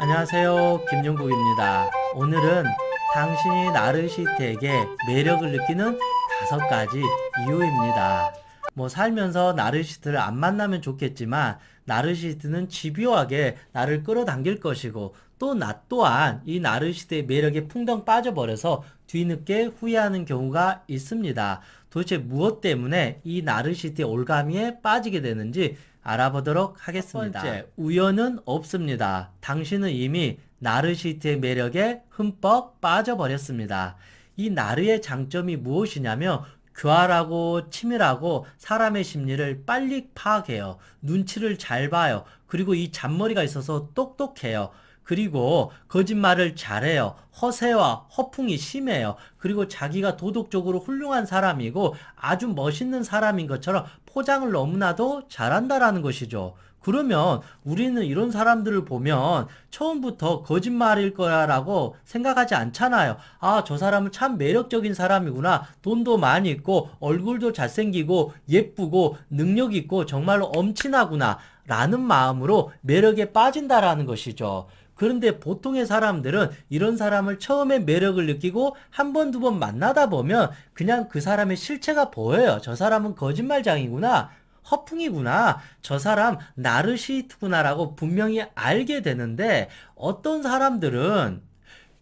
안녕하세요. 김종국입니다. 오늘은 당신이 나르시스트에게 매력을 느끼는 다섯 가지 이유입니다. 뭐 살면서 나르시스트를 안 만나면 좋겠지만 나르시스트는 집요하게 나를 끌어당길 것이고 또 나 또한 이 나르시스트의 매력에 풍덩 빠져버려서 뒤늦게 후회하는 경우가 있습니다. 도대체 무엇 때문에 이 나르시스트의 올가미에 빠지게 되는지 알아보도록 하겠습니다. 첫 번째, 우연은 없습니다. 당신은 이미 나르시트의 매력에 흠뻑 빠져버렸습니다. 이 나르의 장점이 무엇이냐면 교활하고 치밀하고 사람의 심리를 빨리 파악해요. 눈치를 잘 봐요. 그리고 이 잔머리가 있어서 똑똑해요. 그리고 거짓말을 잘해요. 허세와 허풍이 심해요. 그리고 자기가 도덕적으로 훌륭한 사람이고 아주 멋있는 사람인 것처럼 포장을 너무나도 잘한다라는 것이죠. 그러면 우리는 이런 사람들을 보면 처음부터 거짓말일 거라고 생각하지 않잖아요. 아, 저 사람은 참 매력적인 사람이구나. 돈도 많이 있고, 얼굴도 잘생기고, 예쁘고, 능력 있고, 정말로 엄친하구나. 라는 마음으로 매력에 빠진다라는 것이죠. 그런데 보통의 사람들은 이런 사람을 처음에 매력을 느끼고 한 번, 두 번 만나다 보면 그냥 그 사람의 실체가 보여요. 저 사람은 거짓말장이구나. 허풍이구나. 저 사람 나르시트구나라고 분명히 알게 되는데 어떤 사람들은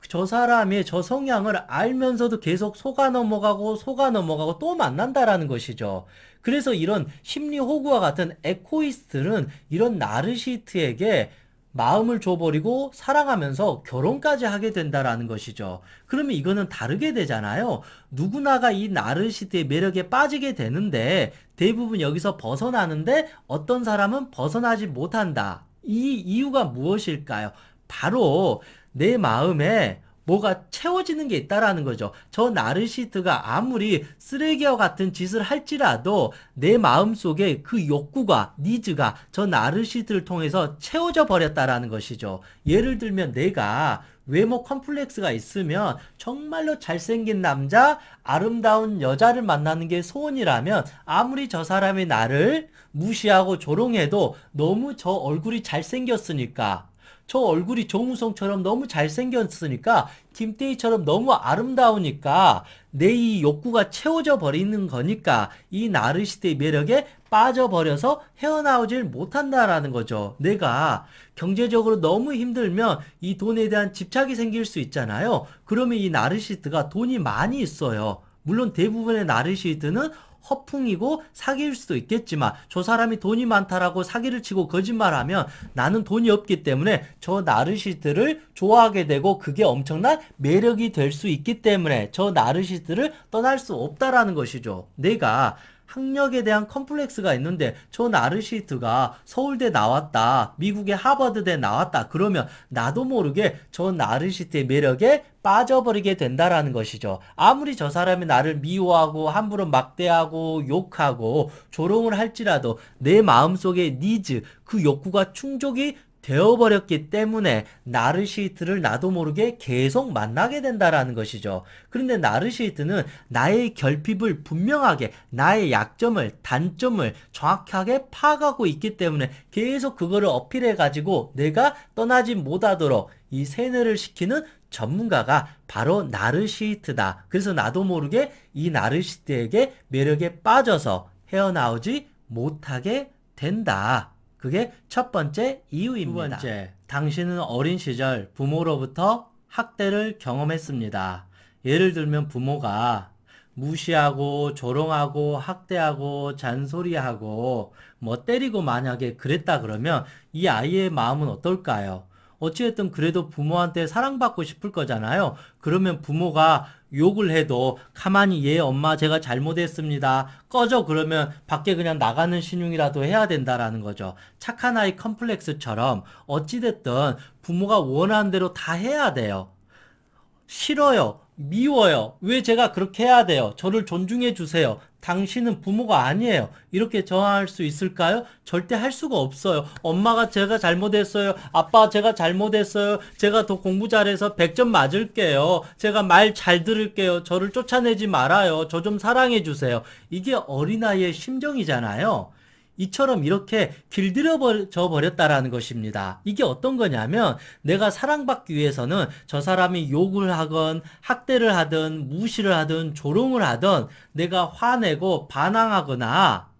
저 사람의 저 성향을 알면서도 계속 속아 넘어가고 속아 넘어가고 또 만난다라는 것이죠. 그래서 이런 심리 호구와 같은 에코이스트는 이런 나르시트에게 마음을 줘버리고 사랑하면서 결혼까지 하게 된다라는 것이죠. 그러면 이거는 다르게 되잖아요. 누구나가 이 나르시드의 매력에 빠지게 되는데 대부분 여기서 벗어나는데 어떤 사람은 벗어나지 못한다. 이 이유가 무엇일까요? 바로 내 마음에 뭐가 채워지는 게 있다라는 거죠. 저 나르시트가 아무리 쓰레기와 같은 짓을 할지라도 내 마음속에 그 욕구가 니즈가 저 나르시트를 통해서 채워져 버렸다라는 것이죠. 예를 들면 내가 외모 컴플렉스가 있으면 정말로 잘생긴 남자, 아름다운 여자를 만나는 게 소원이라면 아무리 저 사람이 나를 무시하고 조롱해도 너무 저 얼굴이 잘생겼으니까 저 얼굴이 정우성처럼 너무 잘생겼으니까 김태희처럼 너무 아름다우니까 내 이 욕구가 채워져 버리는 거니까 이 나르시스의 매력에 빠져버려서 헤어나오질 못한다라는 거죠. 내가 경제적으로 너무 힘들면 이 돈에 대한 집착이 생길 수 있잖아요. 그러면 이 나르시스트가 돈이 많이 있어요. 물론 대부분의 나르시스트는 허풍이고 사기일 수도 있겠지만 저 사람이 돈이 많다라고 사기를 치고 거짓말하면 나는 돈이 없기 때문에 저 나르시스트를 좋아하게 되고 그게 엄청난 매력이 될 수 있기 때문에 저 나르시스트를 떠날 수 없다라는 것이죠. 내가 학력에 대한 컴플렉스가 있는데 저 나르시트가 서울대 나왔다. 미국의 하버드대 나왔다. 그러면 나도 모르게 저 나르시트의 매력에 빠져버리게 된다라는 것이죠. 아무리 저 사람이 나를 미워하고 함부로 막대하고 욕하고 조롱을 할지라도 내마음속에 니즈, 그 욕구가 충족이 되어버렸기 때문에 나르시히트를 나도 모르게 계속 만나게 된다라는 것이죠. 그런데 나르시히트는 나의 결핍을 분명하게 나의 약점을 단점을 정확하게 파악하고 있기 때문에 계속 그거를 어필해 가지고 내가 떠나지 못하도록 이 세뇌를 시키는 전문가가 바로 나르시히트다. 그래서 나도 모르게 이 나르시트에게 매력에 빠져서 헤어나오지 못하게 된다. 그게 첫 번째 이유입니다. 두 번째, 당신은 어린 시절 부모로부터 학대를 경험했습니다. 예를 들면 부모가 무시하고 조롱하고 학대하고 잔소리하고 뭐 때리고 만약에 그랬다 그러면 이 아이의 마음은 어떨까요? 어찌됐든 그래도 부모한테 사랑받고 싶을 거잖아요. 그러면 부모가 욕을 해도 가만히 예 엄마 제가 잘못했습니다. 꺼져 그러면 밖에 그냥 나가는 신용이라도 해야 된다라는 거죠. 착한 아이 컴플렉스처럼 어찌됐든 부모가 원하는 대로 다 해야 돼요. 싫어요. 미워요. 왜 제가 그렇게 해야 돼요? 저를 존중해 주세요. 당신은 부모가 아니에요. 이렇게 저항할 수 있을까요? 절대 할 수가 없어요. 엄마가 제가 잘못했어요. 아빠 가 제가 잘못했어요. 제가 더 공부 잘해서 100점 맞을게요. 제가 말 잘 들을게요. 저를 쫓아내지 말아요. 저 좀 사랑해 주세요. 이게 어린아이의 심정이잖아요. 이처럼 이렇게 길들여져 버렸다라는 것입니다. 이게 어떤 거냐면 내가 사랑받기 위해서는 저 사람이 욕을 하건 학대를 하든 무시를 하든 조롱을 하든 내가 화내고 반항하거나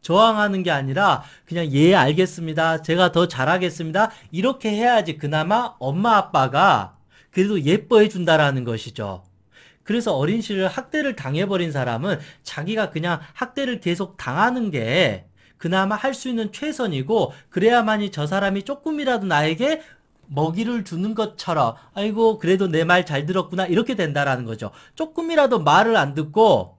저항하는 게 아니라 그냥 예 알겠습니다. 제가 더 잘하겠습니다. 이렇게 해야지 그나마 엄마 아빠가 그래도 예뻐해 준다라는 것이죠. 그래서 어린 시절 학대를 당해버린 사람은 자기가 그냥 학대를 계속 당하는 게 그나마 할 수 있는 최선이고 그래야만이 저 사람이 조금이라도 나에게 먹이를 주는 것처럼 아이고 그래도 내 말 잘 들었구나 이렇게 된다라는 거죠. 조금이라도 말을 안 듣고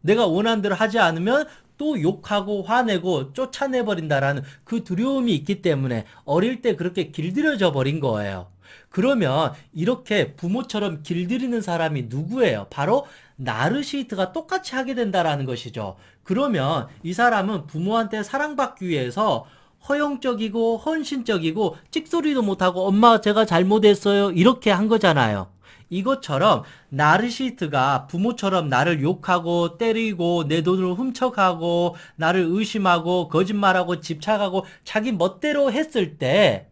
내가 원하는 대로 하지 않으면 또 욕하고 화내고 쫓아내버린다라는 그 두려움이 있기 때문에 어릴 때 그렇게 길들여져 버린 거예요. 그러면 이렇게 부모처럼 길들이는 사람이 누구예요? 바로 나르시히트가 똑같이 하게 된다라는 것이죠. 그러면 이 사람은 부모한테 사랑받기 위해서 허용적이고 헌신적이고 찍소리도 못하고 엄마 제가 잘못했어요 이렇게 한 거잖아요. 이것처럼 나르시트가 부모처럼 나를 욕하고 때리고 내 돈을 훔쳐가고 나를 의심하고 거짓말하고 집착하고 자기 멋대로 했을 때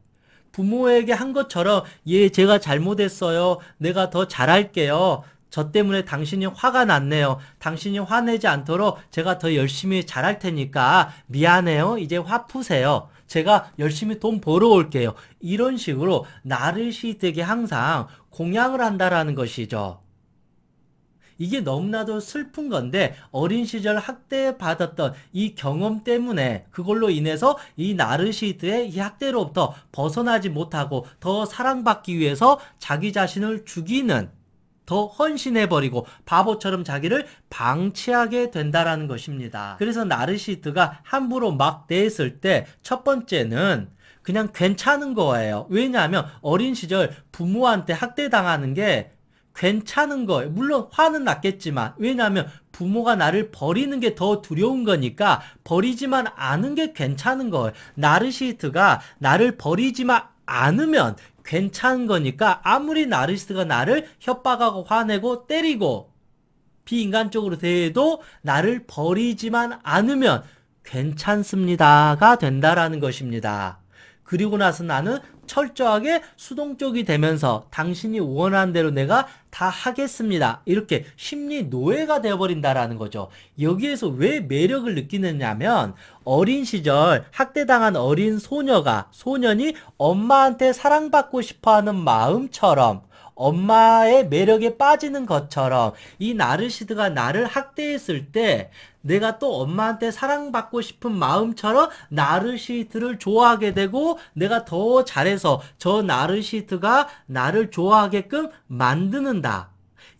부모에게 한 것처럼 예 제가 잘못했어요. 내가 더 잘할게요. 저 때문에 당신이 화가 났네요. 당신이 화내지 않도록 제가 더 열심히 잘할 테니까 미안해요. 이제 화 푸세요. 제가 열심히 돈 벌어 올게요. 이런 식으로 나를 시되게 항상 공양을 한다라는 것이죠. 이게 너무나도 슬픈 건데 어린 시절 학대받았던 이 경험 때문에 그걸로 인해서 이 나르시드의 이 학대로부터 벗어나지 못하고 더 사랑받기 위해서 자기 자신을 죽이는 더 헌신해버리고 바보처럼 자기를 방치하게 된다라는 것입니다. 그래서 나르시드가 함부로 막 대했을 때 첫 번째는 그냥 괜찮은 거예요. 왜냐하면 어린 시절 부모한테 학대당하는 게 괜찮은 거예요. 물론 화는 났겠지만 왜냐하면 부모가 나를 버리는 게 더 두려운 거니까 버리지만 않은 게 괜찮은 거예요. 나르시스트가 나를 버리지만 않으면 괜찮은 거니까 아무리 나르시스트가 나를 협박하고 화내고 때리고 비인간적으로 대해도 나를 버리지만 않으면 괜찮습니다가 된다라는 것입니다. 그리고 나서 나는 철저하게 수동적이 되면서 당신이 원하는 대로 내가 다 하겠습니다. 이렇게 심리 노예가 되어버린다라는 거죠. 여기에서 왜 매력을 느끼느냐면 어린 시절 학대당한 어린 소녀가 소년이 엄마한테 사랑받고 싶어하는 마음처럼 엄마의 매력에 빠지는 것처럼 이 나르시드가 나를 학대했을 때 내가 또 엄마한테 사랑받고 싶은 마음처럼 나르시드를 좋아하게 되고 내가 더 잘해서 저나르시드가 나를 좋아하게끔 만드는다.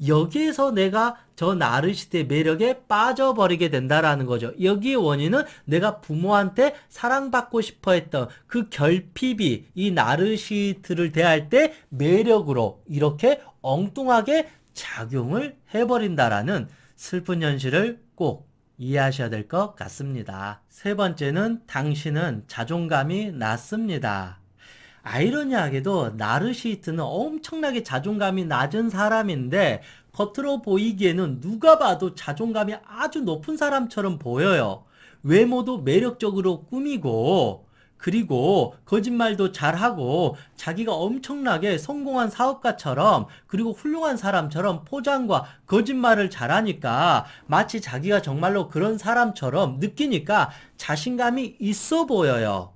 여기에서 내가 저 나르시스트의 매력에 빠져버리게 된다라는 거죠. 여기의 원인은 내가 부모한테 사랑받고 싶어 했던 그 결핍이 이 나르시스트를 대할 때 매력으로 이렇게 엉뚱하게 작용을 해버린다라는 슬픈 현실을 꼭 이해하셔야 될 것 같습니다. 세 번째는 당신은 자존감이 낮습니다. 아이러니하게도 나르시스트는 엄청나게 자존감이 낮은 사람인데 겉으로 보이기에는 누가 봐도 자존감이 아주 높은 사람처럼 보여요. 외모도 매력적으로 꾸미고 그리고 거짓말도 잘하고 자기가 엄청나게 성공한 사업가처럼 그리고 훌륭한 사람처럼 포장과 거짓말을 잘하니까 마치 자기가 정말로 그런 사람처럼 느끼니까 자신감이 있어 보여요.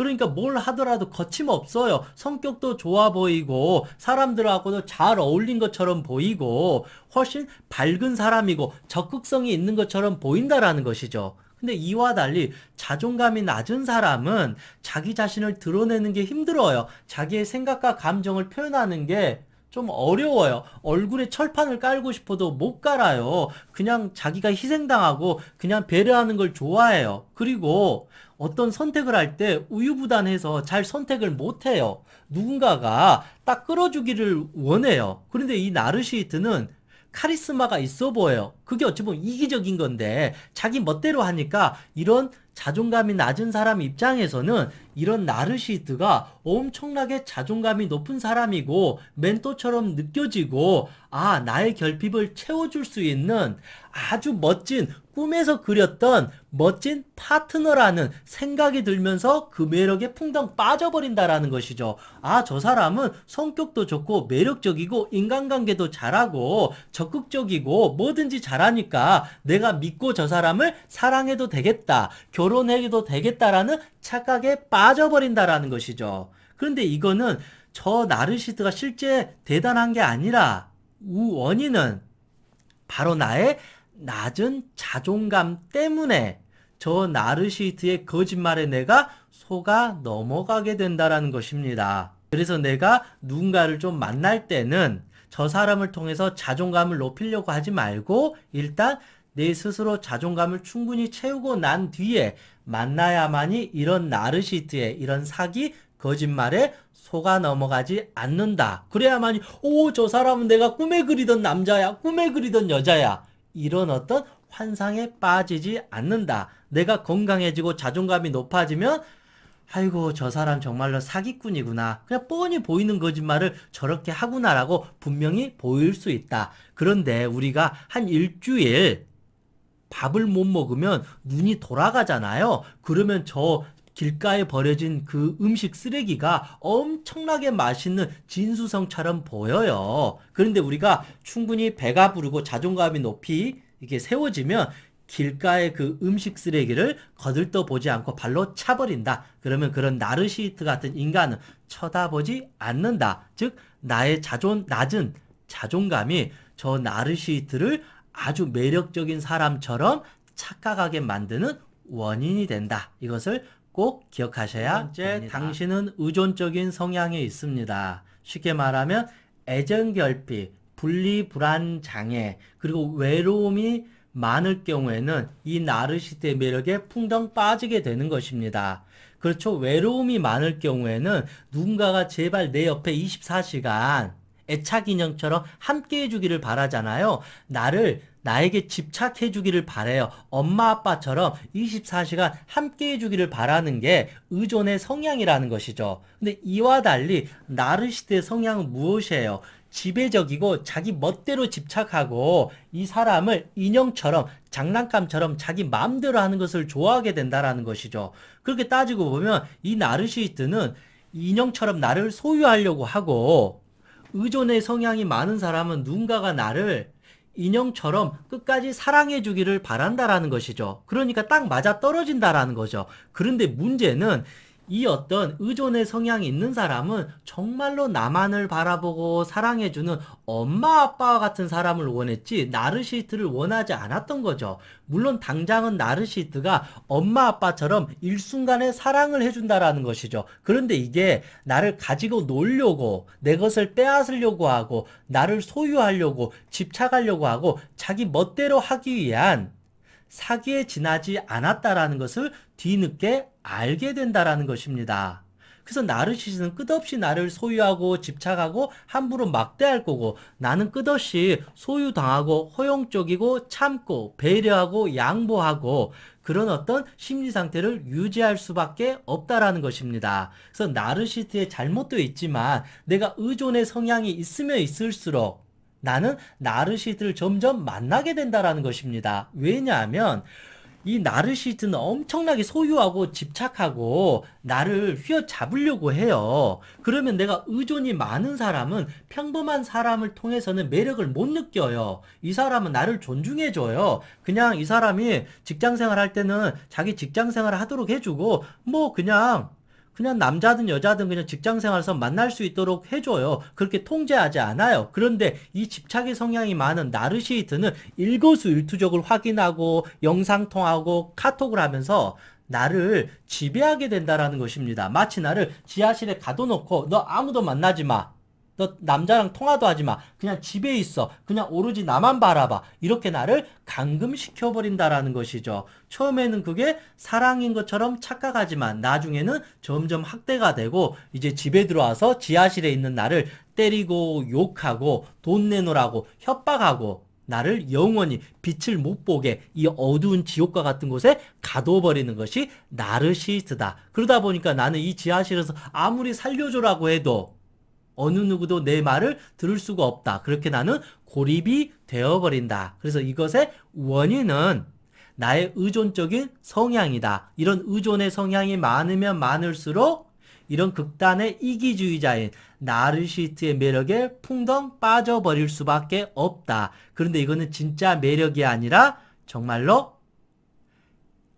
그러니까 뭘 하더라도 거침없어요. 성격도 좋아 보이고 사람들하고도 잘 어울린 것처럼 보이고 훨씬 밝은 사람이고 적극성이 있는 것처럼 보인다라는 것이죠. 근데 이와 달리 자존감이 낮은 사람은 자기 자신을 드러내는 게 힘들어요. 자기의 생각과 감정을 표현하는 게 좀 어려워요. 얼굴에 철판을 깔고 싶어도 못 깔아요. 그냥 자기가 희생당하고 그냥 배려하는 걸 좋아해요. 그리고 어떤 선택을 할 때 우유부단해서 잘 선택을 못해요. 누군가가 딱 끌어주기를 원해요. 그런데 이 나르시히트는 카리스마가 있어 보여요. 그게 어찌 보면 이기적인 건데 자기 멋대로 하니까 이런 자존감이 낮은 사람 입장에서는 이런 나르시트가 히 엄청나게 자존감이 높은 사람이고 멘토처럼 느껴지고 아 나의 결핍을 채워줄 수 있는 아주 멋진 꿈에서 그렸던 멋진 파트너라는 생각이 들면서 그 매력에 풍덩 빠져버린다라는 것이죠. 아, 저 사람은 성격도 좋고 매력적이고 인간관계도 잘하고 적극적이고 뭐든지 잘하니까 내가 믿고 저 사람을 사랑해도 되겠다. 결혼해도 되겠다라는 착각에 빠져버린다라는 것이죠. 그런데 이거는 저 나르시드가 실제 대단한 게 아니라 우 원인은 바로 나의 낮은 자존감 때문에 저 나르시트의 거짓말에 내가 속아 넘어가게 된다라는 것입니다. 그래서 내가 누군가를 좀 만날 때는 저 사람을 통해서 자존감을 높이려고 하지 말고 일단 내 스스로 자존감을 충분히 채우고 난 뒤에 만나야만이 이런 나르시트의 이런 사기 거짓말에 속아 넘어가지 않는다. 그래야만이 오 저 사람은 내가 꿈에 그리던 남자야 꿈에 그리던 여자야 이런 어떤 환상에 빠지지 않는다. 내가 건강해지고 자존감이 높아지면 아이고 저 사람 정말로 사기꾼이구나 그냥 뻔히 보이는 거짓말을 저렇게 하구나라고 분명히 보일 수 있다 그런데 우리가 한 일주일 밥을 못 먹으면 눈이 돌아가잖아요 그러면 저 길가에 버려진 그 음식 쓰레기가 엄청나게 맛있는 진수성처럼 보여요. 그런데 우리가 충분히 배가 부르고 자존감이 높이 이게 세워지면 길가의 그 음식 쓰레기를 거들떠 보지 않고 발로 차버린다. 그러면 그런 나르시트 같은 인간은 쳐다보지 않는다. 즉 나의 자존 낮은 자존감이 저 나르시트를 아주 매력적인 사람처럼 착각하게 만드는 원인이 된다. 이것을 꼭 기억하셔야 번째, 네, 됩니다. 당신은 의존적인 성향이 있습니다. 쉽게 말하면 애정결핍, 분리불안 장애, 그리고 외로움이 많을 경우에는 이 나르시스트의 매력에 풍덩 빠지게 되는 것입니다. 그렇죠. 외로움이 많을 경우에는 누군가가 제발 내 옆에 24시간 애착 인형처럼 함께 해주기를 바라잖아요. 나를 나에게 집착해 주기를 바래요. 엄마 아빠처럼 24시간 함께 해 주기를 바라는 게 의존의 성향이라는 것이죠. 근데 이와 달리 나르시드의 성향은 무엇이에요? 지배적이고 자기 멋대로 집착하고 이 사람을 인형처럼 장난감처럼 자기 마음대로 하는 것을 좋아하게 된다라는 것이죠. 그렇게 따지고 보면 이 나르시스트는 인형처럼 나를 소유하려고 하고 의존의 성향이 많은 사람은 누군가가 나를 인형처럼 끝까지 사랑해 주기를 바란다라는 것이죠. 그러니까 딱 맞아 떨어진다라는 거죠. 그런데 문제는 이 어떤 의존의 성향이 있는 사람은 정말로 나만을 바라보고 사랑해주는 엄마 아빠와 같은 사람을 원했지 나르시스트를 원하지 않았던 거죠. 물론 당장은 나르시스트가 엄마 아빠처럼 일순간에 사랑을 해준다라는 것이죠. 그런데 이게 나를 가지고 놀려고 내 것을 빼앗으려고 하고 나를 소유하려고 집착하려고 하고 자기 멋대로 하기 위한 사기에 지나지 않았다라는 것을 뒤늦게 알게 된다라는 것입니다. 그래서 나르시스는 끝없이 나를 소유하고 집착하고 함부로 막대할 거고 나는 끝없이 소유당하고 허용적이고 참고 배려하고 양보하고 그런 어떤 심리 상태를 유지할 수밖에 없다라는 것입니다. 그래서 나르시스의 잘못도 있지만 내가 의존의 성향이 있으면 있을수록 나는 나르시스트를 점점 만나게 된다라는 것입니다. 왜냐하면 이 나르시스트는 엄청나게 소유하고 집착하고 나를 휘어잡으려고 해요. 그러면 내가 의존이 많은 사람은 평범한 사람을 통해서는 매력을 못 느껴요. 이 사람은 나를 존중해줘요. 그냥 이 사람이 직장생활 할 때는 자기 직장생활을 하도록 해주고 뭐 그냥 그냥 남자든 여자든 그냥 직장생활에서 만날 수 있도록 해줘요. 그렇게 통제하지 않아요. 그런데 이 집착의 성향이 많은 나르시히트는 일거수일투족을 확인하고 영상통하고 카톡을 하면서 나를 지배하게 된다라는 것입니다. 마치 나를 지하실에 가둬놓고 너 아무도 만나지 마. 너 남자랑 통화도 하지 마. 그냥 집에 있어. 그냥 오로지 나만 바라봐. 이렇게 나를 감금시켜버린다라는 것이죠. 처음에는 그게 사랑인 것처럼 착각하지만 나중에는 점점 학대가 되고 이제 집에 들어와서 지하실에 있는 나를 때리고 욕하고 돈 내놓으라고 협박하고 나를 영원히 빛을 못 보게 이 어두운 지옥과 같은 곳에 가둬버리는 것이 나르시스트다. 그러다 보니까 나는 이 지하실에서 아무리 살려줘라고 해도 어느 누구도 내 말을 들을 수가 없다. 그렇게 나는 고립이 되어버린다. 그래서 이것의 원인은 나의 의존적인 성향이다. 이런 의존의 성향이 많으면 많을수록 이런 극단의 이기주의자인 나르시트의 매력에 풍덩 빠져버릴 수밖에 없다. 그런데 이거는 진짜 매력이 아니라 정말로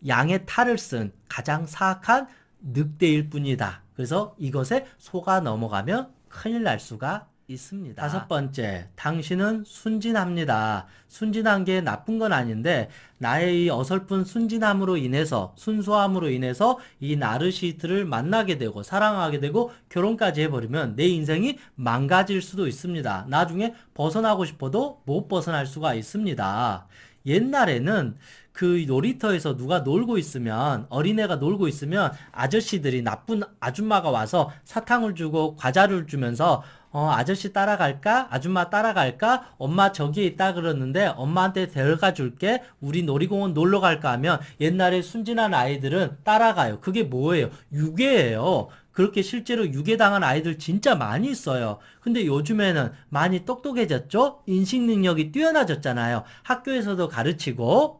양의 탈을 쓴 가장 사악한 늑대일 뿐이다. 그래서 이것에 속아 넘어가면 큰일 날 수가 있습니다. 다섯 번째, 당신은 순진합니다. 순진한 게 나쁜 건 아닌데 나의 이 어설픈 순진함으로 인해서 순수함으로 인해서 이 나르시트를 만나게 되고 사랑하게 되고 결혼까지 해버리면 내 인생이 망가질 수도 있습니다. 나중에 벗어나고 싶어도 못 벗어날 수가 있습니다. 옛날에는 그 놀이터에서 누가 놀고 있으면 어린애가 놀고 있으면 아저씨들이 나쁜 아줌마가 와서 사탕을 주고 과자를 주면서 어, 아저씨 따라갈까? 아줌마 따라갈까? 엄마 저기에 있다 그러는데 엄마한테 데려가 줄게. 우리 놀이공원 놀러 갈까 하면 옛날에 순진한 아이들은 따라가요. 그게 뭐예요? 유괴예요. 그렇게 실제로 유괴당한 아이들 진짜 많이 있어요. 근데 요즘에는 많이 똑똑해졌죠? 인식 능력이 뛰어나졌잖아요. 학교에서도 가르치고,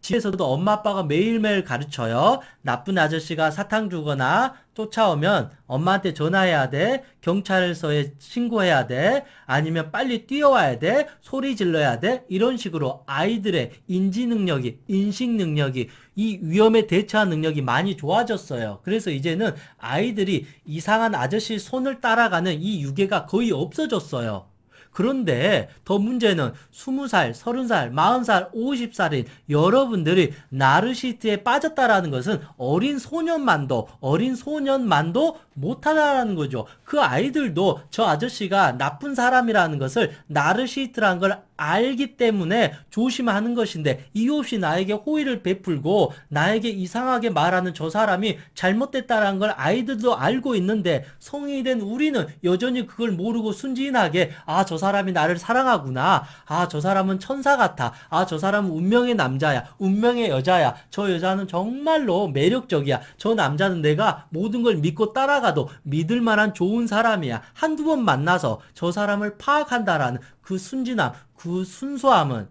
집에서도 엄마 아빠가 매일매일 가르쳐요. 나쁜 아저씨가 사탕 주거나 쫓아오면 엄마한테 전화해야 돼. 경찰서에 신고해야 돼. 아니면 빨리 뛰어와야 돼. 소리 질러야 돼. 이런 식으로 아이들의 인지 능력이, 인식 능력이 이 위험에 대처한 능력이 많이 좋아졌어요. 그래서 이제는 아이들이 이상한 아저씨 손을 따라가는 이 유괴가 거의 없어졌어요. 그런데 더 문제는 20살, 30살, 40살, 50살인 여러분들이 나르시트에 빠졌다라는 것은 어린 소년만도, 어린 소년만도 못하다는 거죠. 그 아이들도 저 아저씨가 나쁜 사람이라는 것을 나르시스트란 걸 알기 때문에 조심하는 것인데 이유 없이 나에게 호의를 베풀고 나에게 이상하게 말하는 저 사람이 잘못됐다라는 걸 아이들도 알고 있는데 성인이 된 우리는 여전히 그걸 모르고 순진하게 아 저 사람이 나를 사랑하구나 아 저 사람은 천사 같아 아 저 사람은 운명의 남자야 운명의 여자야 저 여자는 정말로 매력적이야 저 남자는 내가 모든 걸 믿고 따라가 하다가도 믿을 만한 좋은 사람이야. 한두 번 만나서 저 사람을 파악한다라는 그 순진함, 그 순수함은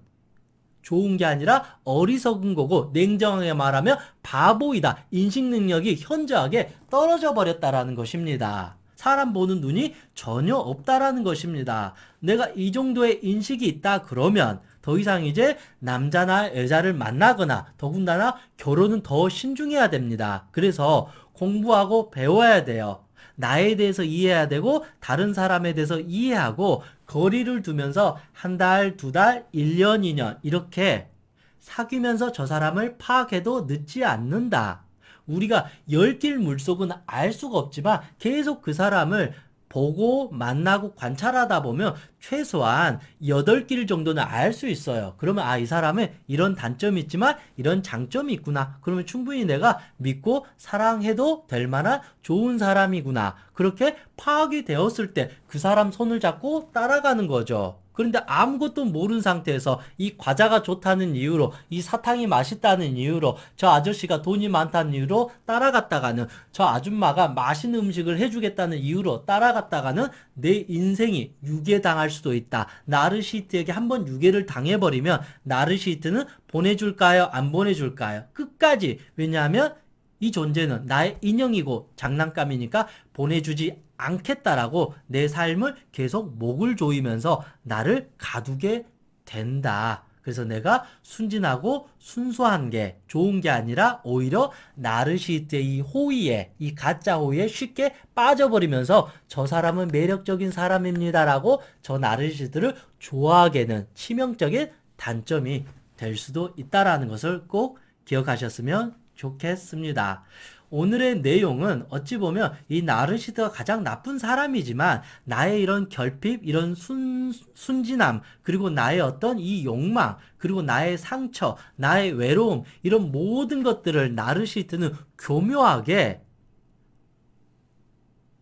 좋은 게 아니라 어리석은 거고 냉정하게 말하면 바보이다. 인식 능력이 현저하게 떨어져 버렸다라는 것입니다. 사람 보는 눈이 전혀 없다라는 것입니다. 내가 이 정도의 인식이 있다 그러면 더 이상 이제 남자나 여자를 만나거나 더군다나 결혼은 더 신중해야 됩니다. 그래서 공부하고 배워야 돼요. 나에 대해서 이해해야 되고 다른 사람에 대해서 이해하고 거리를 두면서 한 달, 두 달, 1년, 2년 이렇게 사귀면서 저 사람을 파악해도 늦지 않는다. 우리가 열 길 물속은 알 수가 없지만 계속 그 사람을 보고 만나고 관찰하다 보면 최소한 8길 정도는 알 수 있어요. 그러면 아, 이 사람은 이런 단점이 있지만 이런 장점이 있구나. 그러면 충분히 내가 믿고 사랑해도 될 만한 좋은 사람이구나. 그렇게 파악이 되었을 때 그 사람 손을 잡고 따라가는 거죠. 그런데 아무것도 모르는 상태에서 이 과자가 좋다는 이유로 이 사탕이 맛있다는 이유로 저 아저씨가 돈이 많다는 이유로 따라갔다가는 저 아줌마가 맛있는 음식을 해주겠다는 이유로 따라갔다가는 내 인생이 유괴당할 수도 있다. 나르시트에게 한번 유괴를 당해버리면 나르시트는 보내줄까요? 안 보내줄까요? 끝까지 왜냐하면 이 존재는 나의 인형이고 장난감이니까 보내주지 않겠다라고 내 삶을 계속 목을 조이면서 나를 가두게 된다. 그래서 내가 순진하고 순수한 게 좋은 게 아니라 오히려 나르시스트의 이 호의에 이 가짜 호의에 쉽게 빠져버리면서 저 사람은 매력적인 사람입니다라고 저 나르시스트를 좋아하게는 치명적인 단점이 될 수도 있다라는 것을 꼭 기억하셨으면 좋겠습니다. 오늘의 내용은 어찌 보면 이 나르시드가 가장 나쁜 사람이지만 나의 이런 결핍, 이런 순, 순진함, 그리고 나의 어떤 이 욕망, 그리고 나의 상처, 나의 외로움, 이런 모든 것들을 나르시드는 교묘하게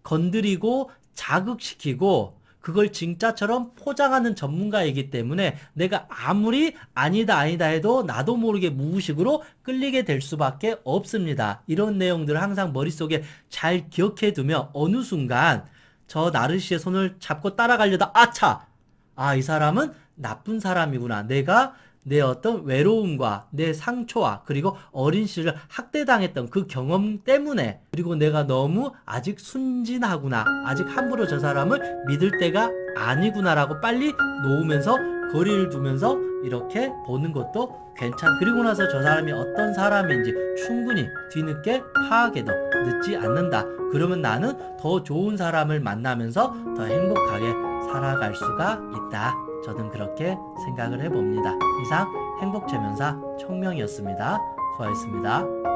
건드리고 자극시키고 그걸 진짜처럼 포장하는 전문가이기 때문에 내가 아무리 아니다 아니다 해도 나도 모르게 무의식으로 끌리게 될 수밖에 없습니다. 이런 내용들을 항상 머릿속에 잘 기억해 두면 어느 순간 저 나르시의 손을 잡고 따라가려다 아차! 아, 이 사람은 나쁜 사람이구나. 내가 내 어떤 외로움과 내 상처와 그리고 어린 시절 학대당했던 그 경험 때문에 그리고 내가 너무 아직 순진하구나 아직 함부로 저 사람을 믿을 때가 아니구나라고 빨리 놓으면서 거리를 두면서 이렇게 보는 것도 괜찮 그리고 나서 저 사람이 어떤 사람인지 충분히 뒤늦게 파악해도 늦지 않는다 그러면 나는 더 좋은 사람을 만나면서 더 행복하게 살아갈 수가 있다 저는 그렇게 생각을 해봅니다. 이상 행복재면사 청명이었습니다. 수고하셨습니다.